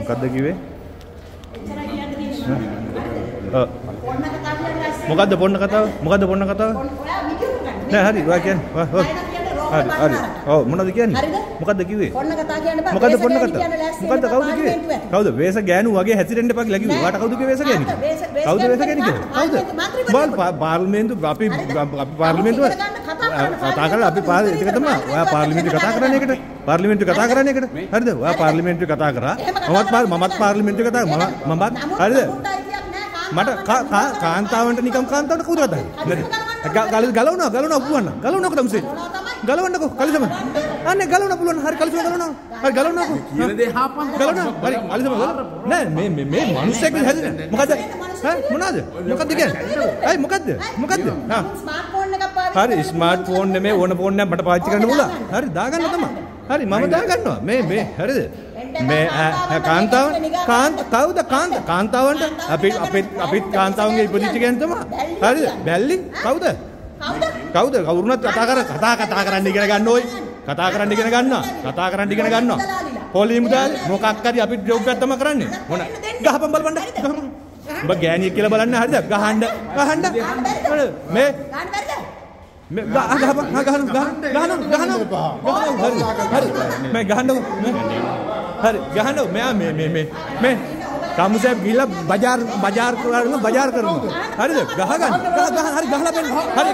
මොකක්ද කිවේ මොකක්ද පොන්න කතාව මොකක්ද පොන්න කතාව නෑ හරි ඔයා කියන්න හරි හරි ඔව් මොනවද කියන්නේ මොකද කිවේ මොකද පොන්න කතා මොකද කවුද කිවේ කවුද වේස ගෑනු වගේ හැසිරෙන්න එපා කියලා කිව්වා. වාට කවුද කිව්වේ වේස ගෑනු? කවුද වේස ගෑනු කිව්වේ? කවුද? බල් පාර්ලිමේන්තු අපි අපි පාර්ලිමේන්තුව කතා කරලා අපි පාර්ලිමේන්තු ඒක තමයි. ඔයා පාර්ලිමේන්තු කතා කරන්නේ ඒකට. පාර්ලිමේන්තු කතා කරන්නේ ඒකට. හරිද? ඔයා පාර්ලිමේන්තු කතා කරා. මමත් මමත් පාර්ලිමේන්තු කතා මම මමත් හරිද? මට කාන්තාවන්ට නිකම් කාන්තාවට කුරවදයි. ගලවනවා ගලවනවා පුවන්න. ගලවනවා කොටම්සේ. ගලවන්නකෝ කලිසම. අන්න ගලවන්න පුළුවන් හරි කලිසම ගලවනවා හරි ගලවන්නකො කියන දේ හාපන් ගලවන්න හරි කලිසම ගලවන්න නෑ මේ මේ මේ මිනිස්සෙක් හැදෙන මොකද මොනවාද මොකද්ද කියන්නේ අය මොකද්ද මොකද්ද හා ස්මාර්ට් ෆෝන් එකක් පාවිච්චි හරි ස්මාර්ට් ෆෝන් නෙමේ ඕන ෆෝන් එකක් මට පාවිච්චි කරන්න පුළුවන් හරි දාගන්න තමයි හරි මම දාගන්නවා මේ මේ හරිද මේ කාන්තාව කාන්ත කවුද කාන්ත කාන්තාවන්ට අපි අපිත් අපිත් කාන්තාවන්ගේ ඉපදිච්ච ගැන තමයි හරිද බැල්ලි කවුද කවුද කවුරුණත් කතා කර කතා කතා කරන්න ඉගෙන ගන්න ඕයි කතා කරන්න ඉගෙන ගන්නවා. කතා කරන්න ඉගෙන ගන්නවා. පොලී මුදල් මොකක් හරි අපි ජොබ්යක් තමයි කරන්නේ. මොන ගහපම් බලන්න. ඔබ ගෑණියෙක් කියලා බලන්න හරිද? ගහන්න ගහන්න. මේ ගහන්න බැරිද? මේ ගහන ගහන ගහන ගහන ගහන හරි හරි මේ ගහන්න හරි ගහන්න මෙයා මේ මේ මේ මේ රාමුසෑබ් ගිහිල්ලා බජාර් බජාර් කරන බජාර් කරනවා. හරිද? ගහගන්න. ගහ ගහ හරි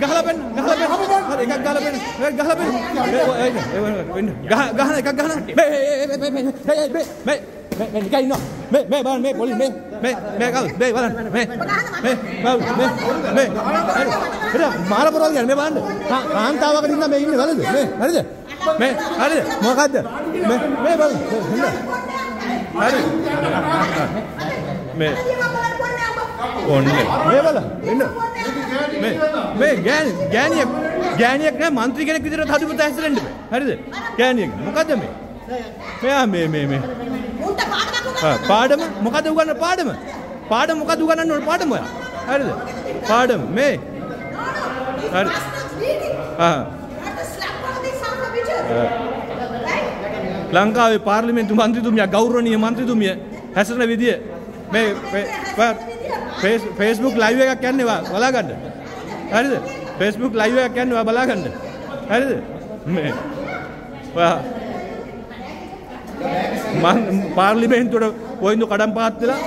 ගහලා පෙන්න. හරි එකක් ගහලා ගහලා පෙන්න. ගහලා පෙන්න. හරි එකක් ගහලා පෙන්න. හරි ගහලා පෙන්න. ගහ ගහන එකක් ගහන. මේ මේ මේ මේ මේ මේ මේ නිකන් ඉන්නවා. මේ මේ බලන්න මේ පොලිස් මේ මේ මේ කවුද? මේ බලන්න මේ මේ මේ මේ හරි මාර පොරවල් ගන්න මේ බලන්න. කාන්තාවකට ඉන්න මේ ඉන්නේ බලද? මේ හරිද? මේ හරිද? මොකද්ද? මේ මේ බලන්න. හරි මේ ඔන්න මේ බලන්න එන්න මේ මේ ගෑණි ගෑණියෙක් ගෑණියෙක් නෑ മന്ത്രി කෙනෙක් විදිහට හදිමුත ඇසරෙන්න බෑ හරිද ගෑණියෙක් මොකද්ද මේ මෙයා මේ මේ මේ පාඩම මොකද උගන්න පාඩම පාඩම මොකද උගන්නන්න ඕන පාඩම ඔයා හරිද පාඩම මේ හරි ආ ලංකාවේ පාර්ලිමේන්තු මන්ත්‍රීතුමිය ගෞරවනීය මන්ත්‍රීතුමිය හැසිරෙන විදිය මේ Facebook live එකක් යන්නේ බලා ගන්න. හරිද? Facebook live එකක් යන්නේ බලා ගන්න. හරිද? මේ මං පාර්ලිමේන්තුවට පොයින්දු කඩම් පාත් වෙලා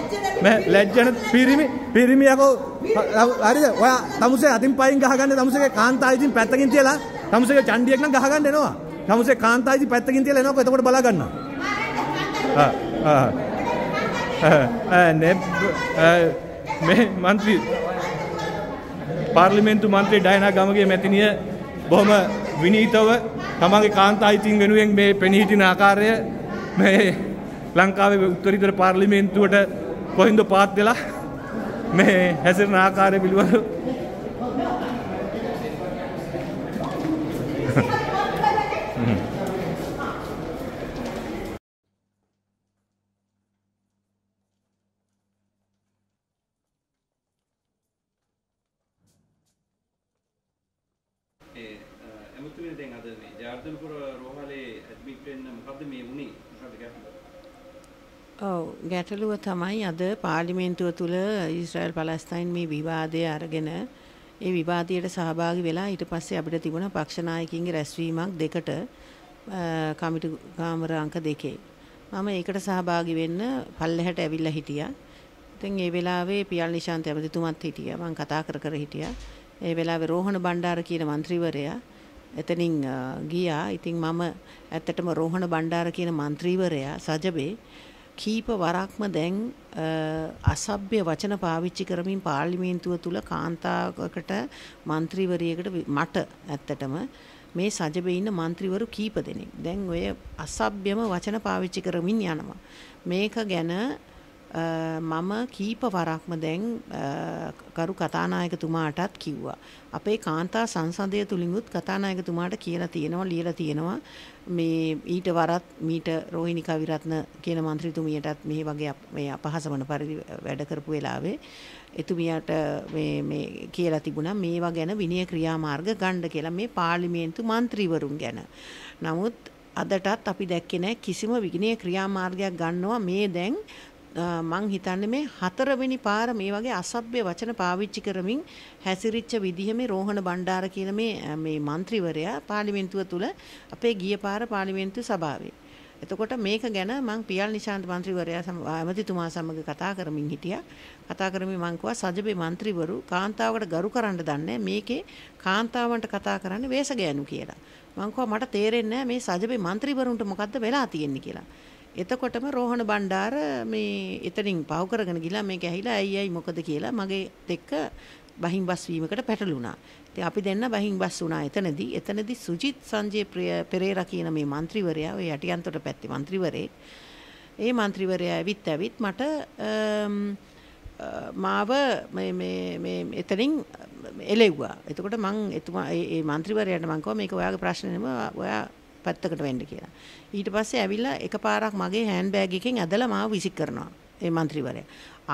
මම ලැජ්ජන පිරිමි පිරිමියකෝ හරිද? ඔයා තමුසේ අතින් පයින් ගහගන්න තමුසේගේ කාන්තාව ඉතින් පැත්තකින් තියලා තමුසේගේ චණ්ඩියෙක් නම් ගහගන්න එනවා. ගමුසේ කාන්තායිති පැත්තකින් තියලා එනකො එතකොට බලා ගන්නවා මේ മന്ത്രി පාර්ලිමේන්තු മന്ത്രി ඩයනා ගමගේ මැතිනිය බොහොම විනීතව තමන්ගේ කාන්තායිතින් වෙනුවෙන් මේ පෙනී සිටින ආකාරය මේ ලංකාවේ උත්තරීතර පාර්ලිමේන්තුවට කොහින්ද පාත් වෙලා මේ හැසිරෙන ආකාරය පිළිබඳව මොකද්ද මේ වුනේ? මොකද්ද ගැටලුව? ඔව් ගැටලුව තමයි අද පාර්ලිමේන්තුව තුල ඊශ්‍රායල් පලස්තීන් මේ විවාදය අරගෙන ඒ විවාදයට සහභාගි වෙලා ඊට පස්සේ අපිට තිබුණා පක්ෂ නායකින්ගේ රැස්වීමක් දෙකට කමිටු කාමර අංක දෙකේ මම ඒකට සහභාගි වෙන්න පල්ලෙහාට ඇවිල්ලා හිටියා. ඉතින් ඒ වෙලාවේ පියල් නිශාන්ත ඇමතිතුමත් හිටියා. මම කතා කර කර හිටියා. ඒ වෙලාවේ රෝහණ බණ්ඩාර කියන മന്ത്രിවරයා එතනින් ගියා. ඉතින් මම ඇත්තටම රෝහණ බණ්ඩාර කියන മന്ത്രിවරයා සජබේ කීප වරක්ම දැන් අසභ්‍ය වචන පාවිච්චි කරමින් පාර්ලිමේන්තුව තුල කාන්තාවකට മന്ത്രിවරියකට මට ඇත්තටම මේ සජබේ ඉන්න മന്ത്രിවරු කීප දෙනෙක් දැන් ඔය අසභ්‍යම වචන පාවිච්චි කරමින් යනවා. මේක ගැන මම කීප වරක්ම දැන් කරු කතානායකතුමාටත් කිව්වා. අපේ කාන්තා සංසදය තුළින්ගුත් කතානායකතුමාට කියලා තියෙනවා ලියලා තියෙනවා මේ ඊට වරත් මීට රෝහිණි කවිරත්න කියන මන්ත්‍රීතුමියටත් මේ වගේ මේ අපහස වන පරිදි වැඩ කරපු වෙලාවේ එතුමියට කියලා තිබුණා මේවා ගැන විනය ක්‍රියාමාර්ග ගණ්ඩ කියලා මේ පාර්ලිමේන්තු මන්ත්‍රීවරුන් ගැන. නමුත් අදටත් අපි දැක්කේ නැහැ කිසිම විගණේ ක්‍රියාමාර්ගයක් ගන්නවා මේ දැන් මං හිතන්නේ මේ හතරවෙනි පාර මේ වගේ අසභ්‍ය වචන පාවිච්චි කරමින් හැසිරිච්ච විදිහ මේ රෝහණ බණ්ඩාර කියන මේ මේ മന്ത്രിවරයා පාර්ලිමේන්තුව තුල අපේ ගිය පාර පාර්ලිමේන්තු සභාවේ. එතකොට මේක ගැන මං පියල් නිශාන්ත മന്ത്രിවරයා ඇමතිතුමා සමග කතා කරමින් හිටියා. කතා කරමින් මං කිව්වා සජබේ മന്ത്രിවරු කාන්තාවකට ගරු කරන්න දන්නේ මේකේ කාන්තාවන්ට කතා කරන්නේ වේශගෑනු කියලා. මං කිව්වා මට තේරෙන්නේ නැහැ මේ සජබේ മന്ത്രിවරුන්ට මොකද්ද වෙලා තියෙන්නේ කියලා. එතකොටම රෝහණ බණ්ඩාර මේ එතනින් පව කරගෙන ගිලා මේක ඇහිලා ඇයි ඇයි මොකද කියලා මගේ දෙක බහින් බස් වීමකට පැටළුණා. ඉතින් අපි දෙන්න බහින් බස් වුණා එතනදී. එතනදී සුජිත් සංජය ප්‍රිය පෙරේරා කියන මේ മന്ത്രിවරයා ඔය යටියන්තොට පැත්තේ മന്ത്രിවරේ. ඒ മന്ത്രിවරයා ඇවිත් ඇවිත් මට මාව එතනින් එලෙව්වා එතකොට මං එතුමා ඒ මන්ත්‍රීවරයට මංකව මේක ඔයාගේ ප්‍රශ්නම ඔයා පැත්තකට වෙන්න කියලා. ඊට පස්සේ ඇවිල්ලා එකපාරක් මගේ හෑන්ඩ් බෑග් එකෙන් ඇදලා මාව විසික් කරනවා. ඒ മന്ത്രിවරයා.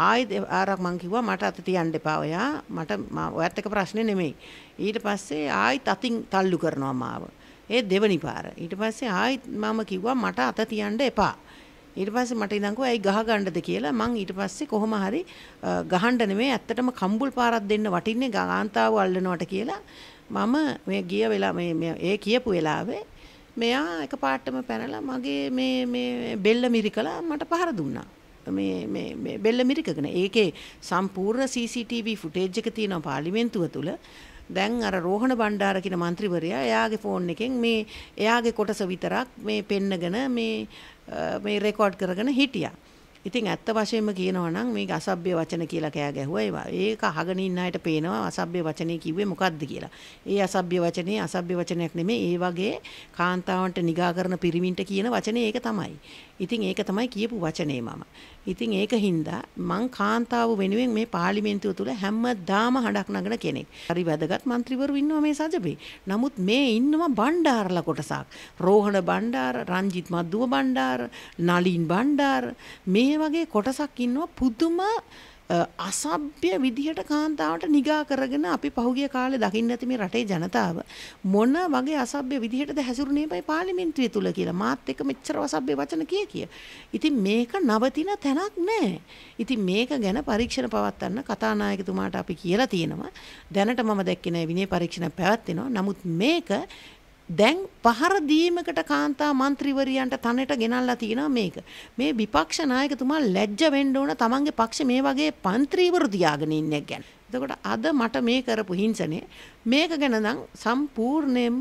ආයෙත් ආරක් මං කිව්වා මට අත තියන්න එපා ඔයා. මට ඔයත් එක ප්‍රශ්නේ නෙමෙයි. ඊට පස්සේ ආයෙත් අතින් තල්ලු කරනවා මාව. ඒ දෙවනි පාර. ඊට පස්සේ ආයෙත් මම කිව්වා මට අත තියන්න එපා. ඊට පස්සේ මට ඉඳන් කිව්වා ඇයි ගහ ගන්නද කියලා මං ඊට පස්සේ කොහොම හරි ගහන්න නෙමෙයි ඇත්තටම කම්බුල් පාරක් දෙන්න වටින්නේ ගාන්තාව අල්ලනවට කියලා මම මේ ගිය වෙලා මේ ඒ කියපු වෙලාවේ මෙයා එක පාටම පැනලා මගේ මේ මේ බෙල්ල මිරිකලා මට පහර දුන්නා. මේ මේ මේ බෙල්ල මිරිකගෙන. ඒකේ සම්පූර්ණ CCTV ෆුටේජ් එක තියෙනවා පාර්ලිමේන්තුව තුල. දැන් අර රෝහණ බණ්ඩාර කියන മന്ത്രിවරයා එයාගේ ෆෝන් එකෙන් මේ එයාගේ කොටස විතරක් මේ පෙන්නගෙන මේ මේ රෙකෝඩ් කරගෙන හිටියා. ඉතින් ඇත්ත වශයෙන්ම කියනවා නම් මේක අසභ්‍ය වචන කියලා කෑ ගැහුවා ඒවා. ඒක අහගෙන ඉන්න අයට පේනවා අසභ්‍ය වචනේ කිව්වේ මොකද්ද කියලා. ඒ අසභ්‍ය වචනේ අසභ්‍ය වචනයක් නෙමෙයි. ඒ වගේ කාන්තාවන්ට නිගා කරන පිරිමින්ට කියන වචනේ ඒක තමයි. ඉතින් ඒක තමයි කියපු වචනේ මම. ඉතින් ඒක හින්දා මං කාන්තාව වෙනුවෙන් මේ පාර්ලිමේන්තුව තුළ හැමදාම හඬක් නගන කෙනෙක්. හරි වැදගත් മന്ത്രിවරු ඉන්නවා මේ සජපේ. නමුත් මේ ඉන්නවා බණ්ඩාරලා කොටසක්. රෝහණ බණ්ඩාර, රංජිත් මද්දුව බණ්ඩාර, නලින් බණ්ඩාර මේ වගේ කොටසක් ඉන්නවා පුදුම අසභ්‍ය විදිහට කාන්තාවට නිගා කරගෙන අපි පහුගිය කාලේ දකින්න ඇති මේ රටේ ජනතාව මොන වගේ අසභ්‍ය විදිහටද හැසිරුනේ මේ පාර්ලිමේන්තුවේ තුල කියලා මාත් එක්ක මෙච්චර අසභ්‍ය වචන කිය කිය. ඉතින් මේක නවතින තැනක් නැහැ. ඉතින් මේක ගැන පරීක්ෂණ පවත්වන්න කතානායකතුමාට අපි කියලා තියෙනවා. දැනට මම දැක්කේ නැහැ විනය පරීක්ෂණ පැවැත්වෙනවා. නමුත් මේක දැන් පහර දීමකට කාන්තා മന്ത്രിවරියන්ට තනට ගෙනල්ලා තිනවා මේක. මේ විපක්ෂ නායකතුමා ලැජ්ජ වෙන්න ඕන තමන්ගේ පක්ෂ මේ වගේ മന്ത്രിවරු තියාගෙන ඉන්න එක ගැන. එතකොට අද මට මේ කරපු හිංසනේ මේක ගැන නම් සම්පූර්ණයෙන්ම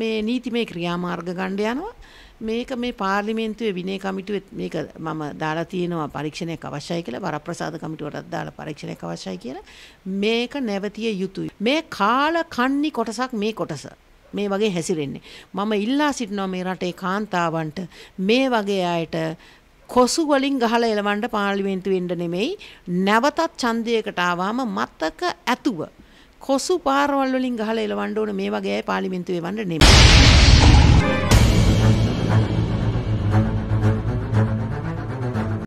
මේ නීතිමය ක්‍රියාමාර්ග ගණ්ඩ යනවා. මේක මේ පාර්ලිමේන්තුවේ විනය කමිටුවේ මේක මම දාලා තියෙනවා පරීක්ෂණයක් අවශ්‍යයි කියලා වරප්‍රසාද කමිටුවටත් දාලා පරීක්ෂණයක් අවශ්‍යයි කියලා මේක නැවතිය යුතුයි. මේ කාල කන්නි කොටසක් මේ කොටස. මේ වගේ හැසිරෙන්නේ. මම ඉල්ලා සිටිනවා මේ රටේ කාන්තාවන්ට මේ වගේ අයට කොසු වලින් ගහලා එලවන්න පාර්ලිමේන්තු වෙන්න නෙමෙයි නැවතත් ඡන්දයකට ආවම මතක ඇතුව කොසු පාරවල් වලින් ගහලා එලවන්න ඕන මේ වගේ අය පාර්ලිමේන්තු වෙවන්න නෙමෙයි.